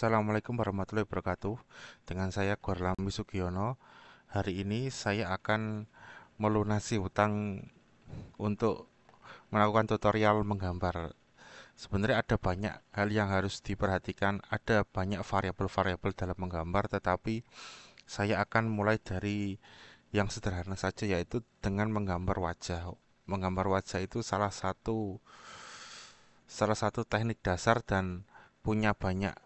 Assalamualaikum warahmatullahi wabarakatuh Dengan saya Gorlambi Sugiono Hari ini saya akan melunasi hutang untuk melakukan tutorial menggambar Sebenarnya ada banyak hal yang harus diperhatikan Ada banyak variabel-variabel dalam menggambar Tetapi saya akan mulai dari yang sederhana saja yaitu dengan menggambar wajah Menggambar wajah itu salah satu salah satu teknik dasar dan punya banyak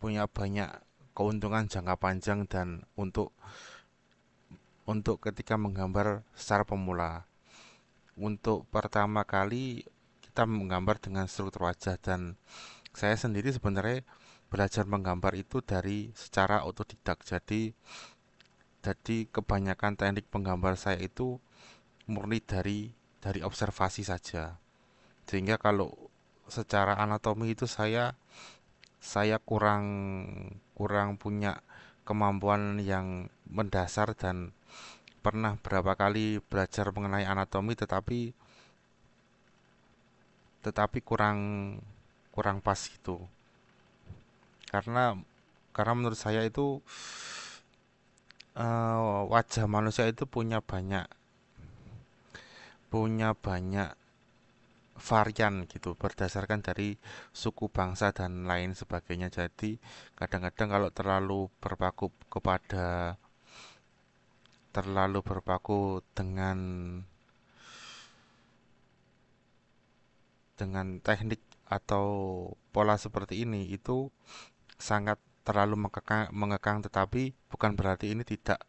punya banyak keuntungan jangka panjang dan untuk untuk ketika menggambar secara pemula. Untuk pertama kali kita menggambar dengan struktur wajah dan saya sendiri sebenarnya belajar menggambar itu dari secara otodidak. Jadi jadi kebanyakan teknik penggambar saya itu murni dari dari observasi saja. Sehingga kalau secara anatomi itu saya saya kurang kurang punya kemampuan yang mendasar dan pernah berapa kali belajar mengenai anatomi tetapi tetapi kurang kurang pas itu karena karena menurut saya itu eh, wajah manusia itu punya banyak punya banyak varian gitu berdasarkan dari suku bangsa dan lain sebagainya jadi kadang-kadang kalau terlalu berpaku kepada terlalu berpaku dengan dengan teknik atau pola seperti ini itu sangat terlalu mengekang, mengekang tetapi bukan berarti ini tidak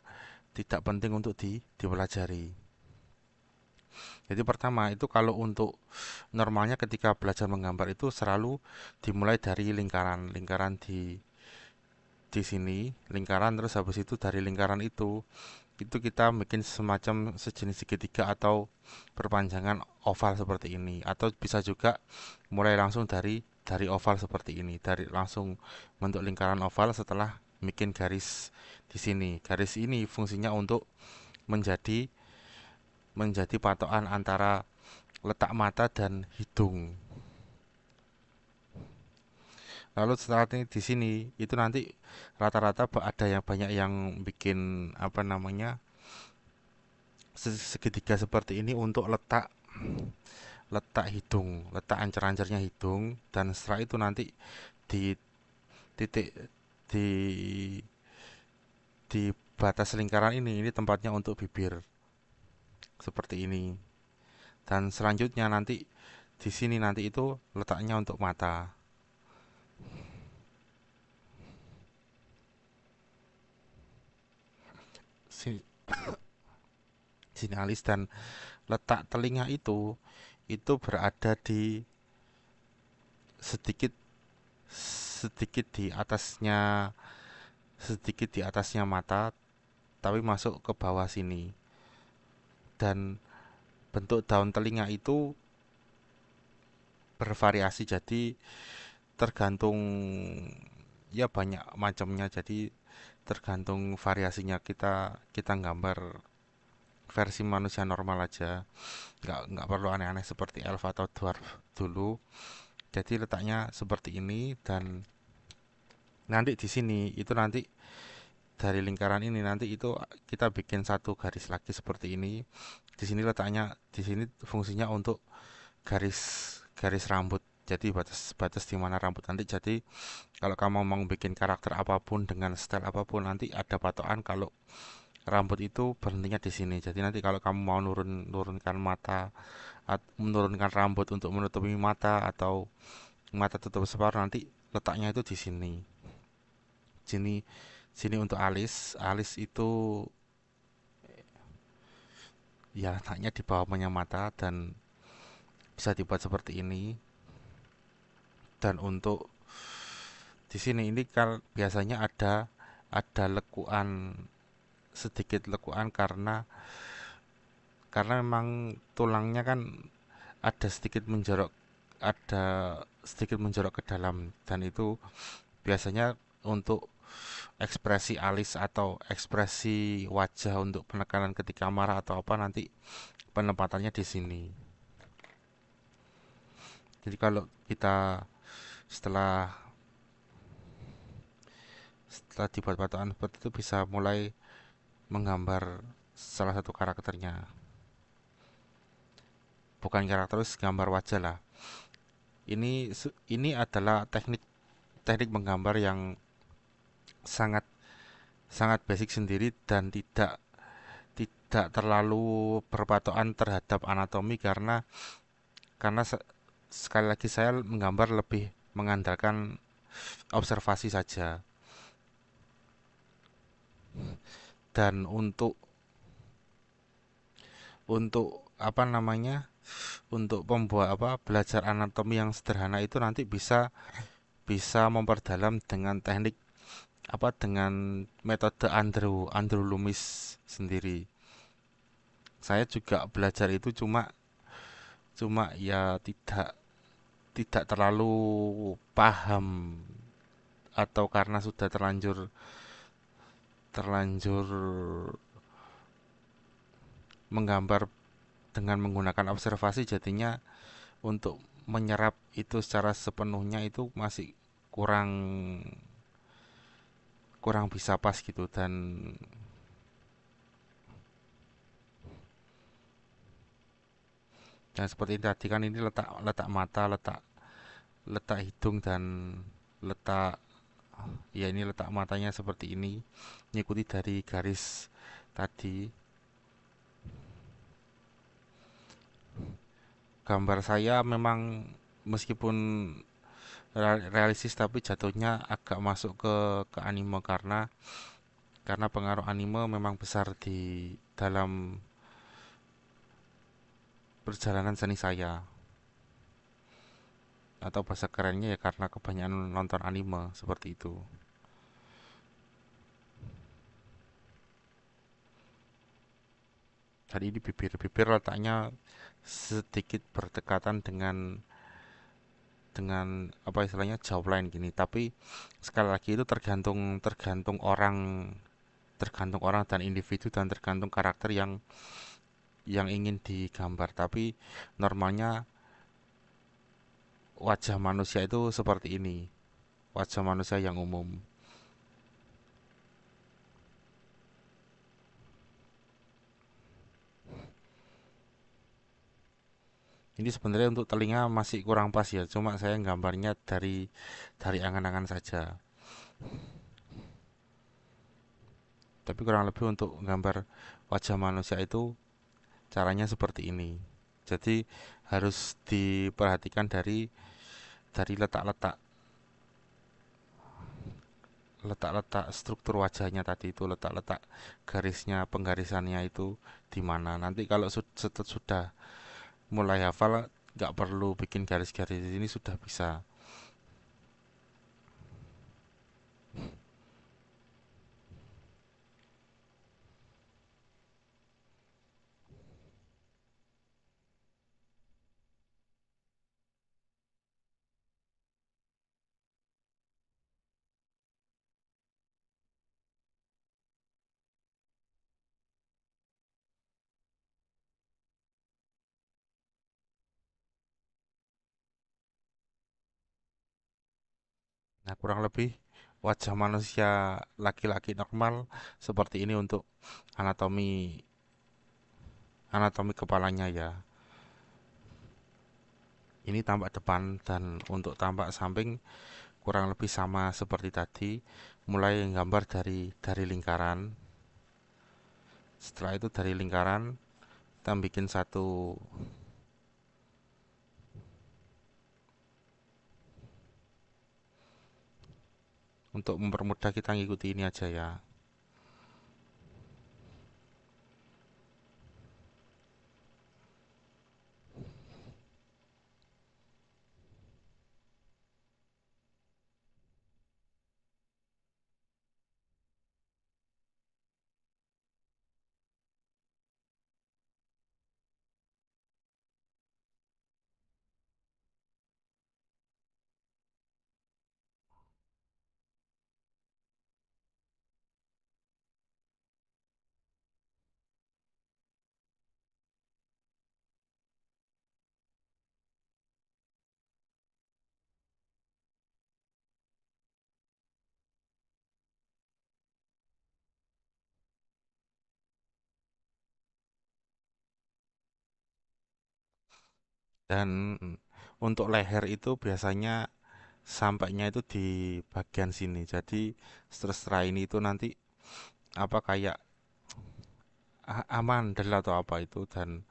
tidak penting untuk di, dipelajari. Jadi pertama itu kalau untuk normalnya ketika belajar menggambar itu selalu dimulai dari lingkaran, lingkaran di di sini, lingkaran terus habis itu dari lingkaran itu itu kita bikin semacam sejenis segitiga atau perpanjangan oval seperti ini atau bisa juga mulai langsung dari dari oval seperti ini dari langsung bentuk lingkaran oval setelah bikin garis di sini garis ini fungsinya untuk menjadi menjadi patokan antara letak mata dan hidung. Lalu setelah ini di sini itu nanti rata-rata ada yang banyak yang bikin apa namanya segitiga seperti ini untuk letak letak hidung, letak ancer-ancernya hidung dan setelah itu nanti di titik di di batas lingkaran ini ini tempatnya untuk bibir seperti ini. Dan selanjutnya nanti di sini nanti itu letaknya untuk mata. Sini, sini alis dan letak telinga itu itu berada di sedikit sedikit di atasnya sedikit di atasnya mata tapi masuk ke bawah sini dan bentuk daun telinga itu bervariasi jadi tergantung ya banyak macamnya jadi tergantung variasinya kita kita gambar versi manusia normal aja nggak nggak perlu aneh-aneh seperti elf atau dwarf dulu jadi letaknya seperti ini dan nanti di sini itu nanti dari lingkaran ini nanti itu kita bikin satu garis lagi seperti ini di sini letaknya di sini fungsinya untuk garis garis rambut jadi batas batas di mana rambut nanti jadi kalau kamu mau bikin karakter apapun dengan style apapun nanti ada patokan kalau rambut itu berhentinya di sini jadi nanti kalau kamu mau nurun nurunkan mata menurunkan rambut untuk menutupi mata atau mata tutup separuh nanti letaknya itu di sini Di sini sini untuk alis alis itu ya letaknya di bawah punya mata dan bisa dibuat seperti ini dan untuk di sini ini kan biasanya ada ada lekuan sedikit lekuan karena karena memang tulangnya kan ada sedikit menjorok ada sedikit menjorok ke dalam dan itu biasanya untuk ekspresi alis atau ekspresi wajah untuk penekanan ketika marah atau apa nanti penempatannya di sini. Jadi kalau kita setelah setelah dibuat patokan seperti itu bisa mulai menggambar salah satu karakternya. Bukan karakter, gambar wajah lah. Ini ini adalah teknik teknik menggambar yang sangat sangat basic sendiri dan tidak tidak terlalu berpatokan terhadap anatomi karena karena se sekali lagi saya menggambar lebih mengandalkan observasi saja. Dan untuk untuk apa namanya? Untuk pembuat apa belajar anatomi yang sederhana itu nanti bisa bisa memperdalam dengan teknik apa dengan metode Andrew Andrew Lumis sendiri. Saya juga belajar itu cuma cuma ya tidak tidak terlalu paham atau karena sudah terlanjur terlanjur menggambar dengan menggunakan observasi jadinya untuk menyerap itu secara sepenuhnya itu masih kurang kurang bisa pas gitu dan dan seperti tadi kan ini letak letak mata letak letak hidung dan letak ya ini letak matanya seperti ini mengikuti dari garis tadi gambar saya memang meskipun realistis tapi jatuhnya agak masuk ke ke anime karena karena pengaruh anime memang besar di dalam perjalanan seni saya atau bahasa kerennya ya karena kebanyakan nonton anime seperti itu tadi di bibir-bibir letaknya sedikit berdekatan dengan dengan apa istilahnya job lain gini tapi sekali lagi itu tergantung tergantung orang tergantung orang dan individu dan tergantung karakter yang yang ingin digambar tapi normalnya wajah manusia itu seperti ini wajah manusia yang umum ini sebenarnya untuk telinga masih kurang pas ya cuma saya gambarnya dari dari angan-angan saja tapi kurang lebih untuk gambar wajah manusia itu caranya seperti ini jadi harus diperhatikan dari dari letak-letak letak-letak struktur wajahnya tadi itu letak-letak garisnya penggarisannya itu di mana nanti kalau sudah mulai hafal nggak perlu bikin garis-garis ini sudah bisa Nah, kurang lebih wajah manusia laki-laki normal seperti ini untuk anatomi anatomi kepalanya ya. Ini tampak depan dan untuk tampak samping kurang lebih sama seperti tadi, mulai gambar dari dari lingkaran. Setelah itu dari lingkaran kita bikin satu untuk mempermudah kita ngikuti ini aja ya Dan untuk leher itu biasanya sampainya itu di bagian sini. Jadi stres ini itu nanti apa kayak aman dan atau apa itu dan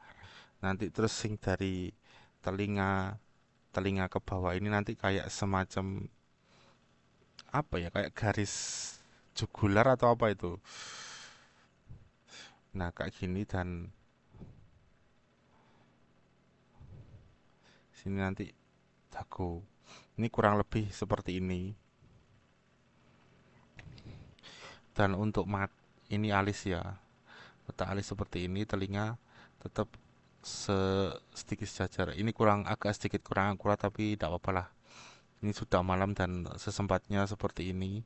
nanti terus sing dari telinga telinga ke bawah ini nanti kayak semacam apa ya kayak garis jugular atau apa itu nah kayak gini dan sini nanti jago ini kurang lebih seperti ini dan untuk mat ini alis ya letak alis seperti ini telinga tetap se sedikit sejajar ini kurang agak sedikit kurang akurat tapi tidak apa-apa lah ini sudah malam dan sesempatnya seperti ini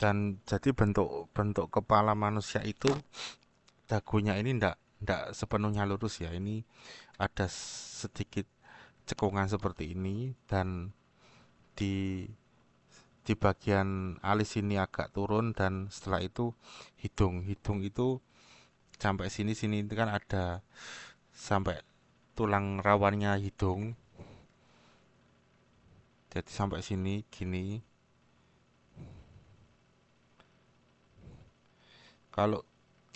dan jadi bentuk bentuk kepala manusia itu dagunya ini ndak ndak sepenuhnya lurus ya. Ini ada sedikit cekungan seperti ini dan di di bagian alis ini agak turun dan setelah itu hidung hidung itu sampai sini sini itu kan ada sampai tulang rawannya hidung jadi sampai sini gini kalau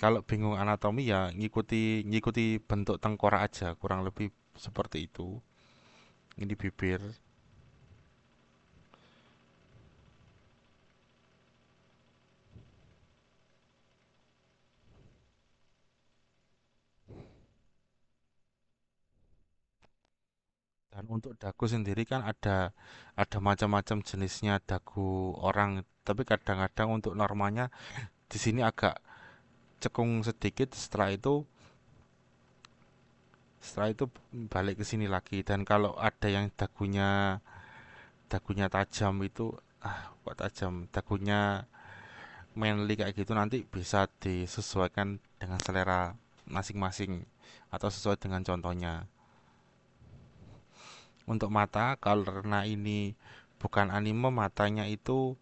kalau bingung anatomi ya ngikuti ngikuti bentuk tengkorak aja, kurang lebih seperti itu. Ini bibir. Dan untuk dagu sendiri kan ada ada macam-macam jenisnya dagu orang, tapi kadang-kadang untuk normanya di sini agak cekung sedikit setelah itu setelah itu balik ke sini lagi dan kalau ada yang dagunya dagunya tajam itu ah kok tajam dagunya manly kayak gitu nanti bisa disesuaikan dengan selera masing-masing atau sesuai dengan contohnya untuk mata karena ini bukan anime matanya itu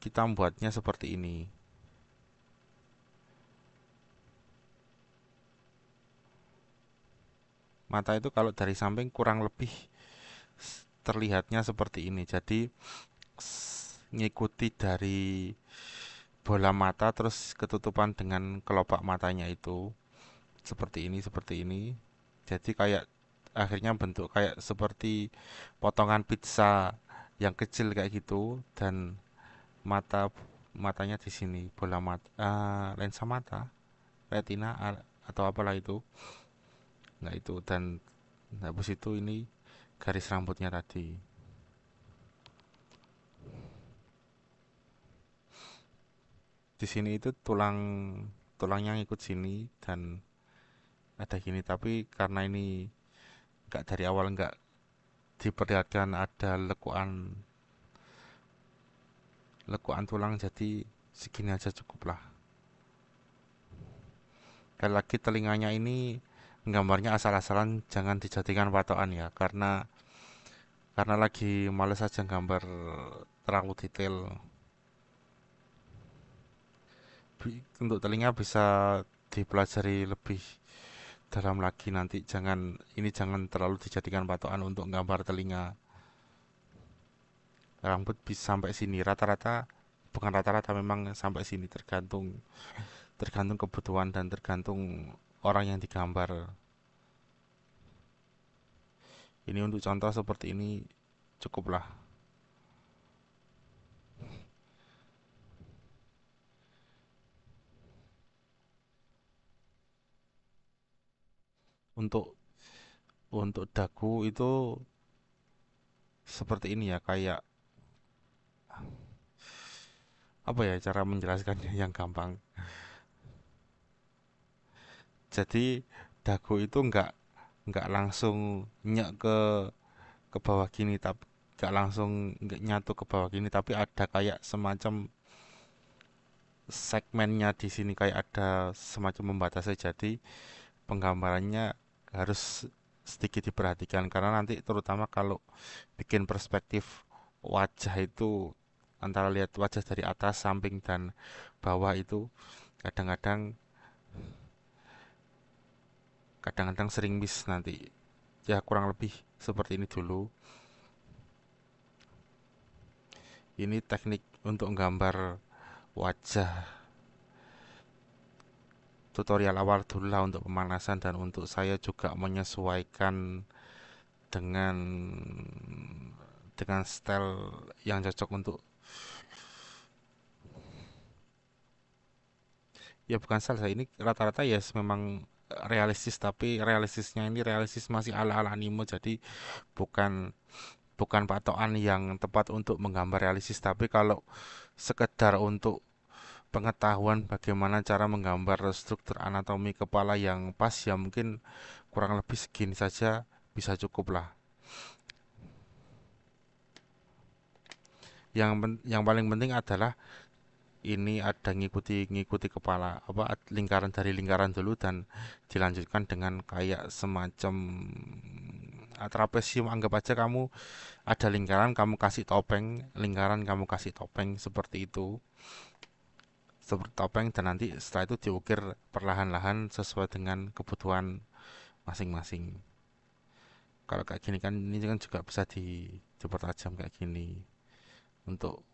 kita membuatnya seperti ini mata itu kalau dari samping kurang lebih terlihatnya seperti ini jadi ngikuti dari bola mata terus ketutupan dengan kelopak matanya itu seperti ini seperti ini jadi kayak akhirnya bentuk kayak seperti potongan pizza yang kecil kayak gitu dan mata matanya di sini bola mata uh, eh, lensa mata retina atau apalah itu nah itu dan nah, habis itu ini garis rambutnya tadi di sini itu tulang tulangnya ikut sini dan ada gini tapi karena ini nggak dari awal nggak diperlihatkan ada lekuan lekuan tulang jadi segini aja cukup lah dan lagi telinganya ini gambarnya asal-asalan jangan dijadikan patokan ya karena karena lagi males aja gambar terlalu detail untuk telinga bisa dipelajari lebih dalam lagi nanti jangan ini jangan terlalu dijadikan patokan untuk gambar telinga rambut bisa sampai sini rata-rata bukan rata-rata memang sampai sini tergantung tergantung kebutuhan dan tergantung orang yang digambar. Ini untuk contoh seperti ini cukuplah. Untuk untuk dagu itu seperti ini ya kayak apa ya cara menjelaskannya yang gampang jadi dagu itu nggak nggak langsung nyek ke ke bawah gini tapi nggak langsung nggak nyatu ke bawah gini tapi ada kayak semacam segmennya di sini kayak ada semacam membatasi jadi penggambarannya harus sedikit diperhatikan karena nanti terutama kalau bikin perspektif wajah itu antara lihat wajah dari atas, samping dan bawah itu kadang-kadang kadang-kadang sering miss nanti ya kurang lebih seperti ini dulu ini teknik untuk gambar wajah tutorial awal dulu lah untuk pemanasan dan untuk saya juga menyesuaikan dengan dengan style yang cocok untuk ya bukan style saya ini rata-rata ya yes, memang realistis tapi realistisnya ini realistis masih ala-ala anime jadi bukan bukan patokan yang tepat untuk menggambar realistis tapi kalau sekedar untuk pengetahuan bagaimana cara menggambar struktur anatomi kepala yang pas ya mungkin kurang lebih segini saja bisa cukup lah yang yang paling penting adalah ini ada ngikuti ngikuti kepala apa lingkaran dari lingkaran dulu dan dilanjutkan dengan kayak semacam trapesium anggap aja kamu ada lingkaran kamu kasih topeng lingkaran kamu kasih topeng seperti itu seperti topeng dan nanti setelah itu diukir perlahan-lahan sesuai dengan kebutuhan masing-masing kalau kayak gini kan ini kan juga bisa di dipertajam kayak gini untuk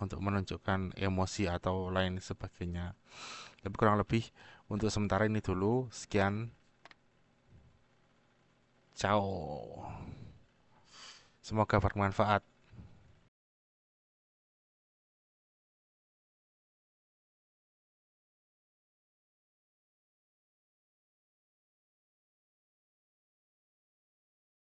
untuk menunjukkan emosi atau lain sebagainya tapi kurang lebih untuk sementara ini dulu sekian ciao semoga bermanfaat